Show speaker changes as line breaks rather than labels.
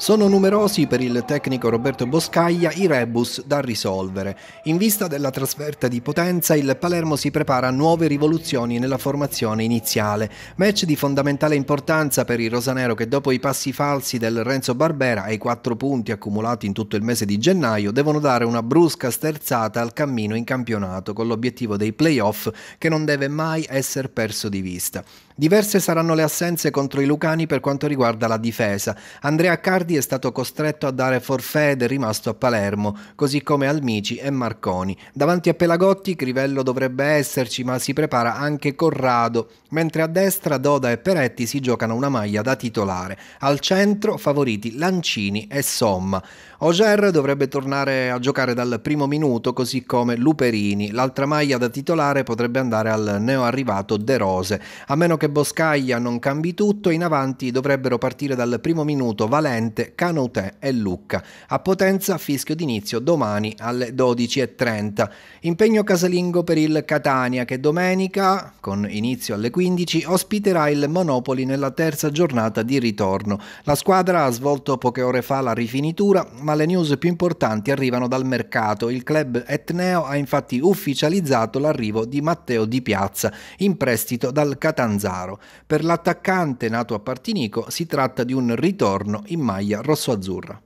Sono numerosi per il tecnico Roberto Boscaglia i rebus da risolvere. In vista della trasferta di Potenza, il Palermo si prepara a nuove rivoluzioni nella formazione iniziale. Match di fondamentale importanza per il Rosanero che dopo i passi falsi del Renzo Barbera e i quattro punti accumulati in tutto il mese di gennaio devono dare una brusca sterzata al cammino in campionato con l'obiettivo dei playoff che non deve mai essere perso di vista. Diverse saranno le assenze contro i Lucani per quanto riguarda la difesa. Andrea Cardi venerdì è stato costretto a dare forfè ed è rimasto a Palermo, così come Almici e Marconi. Davanti a Pelagotti Crivello dovrebbe esserci, ma si prepara anche Corrado, mentre a destra Doda e Peretti si giocano una maglia da titolare. Al centro favoriti Lancini e Somma. Oger dovrebbe tornare a giocare dal primo minuto, così come Luperini. L'altra maglia da titolare potrebbe andare al neo arrivato De Rose. A meno che Boscaglia non cambi tutto, in avanti dovrebbero partire dal primo minuto Valente Fiorente, Canotè e Lucca. A Potenza fischio d'inizio domani alle 12.30. Impegno casalingo per il Catania che domenica, con inizio alle 15, ospiterà il Monopoli nella terza giornata di ritorno. La squadra ha svolto poche ore fa la rifinitura, ma le news più importanti arrivano dal mercato. Il club etneo ha infatti ufficializzato l'arrivo di Matteo Di Piazza in prestito dal Catanzaro. Per l'attaccante nato a Partinico si tratta di un ritorno in maglia maglia rosso-azzurra.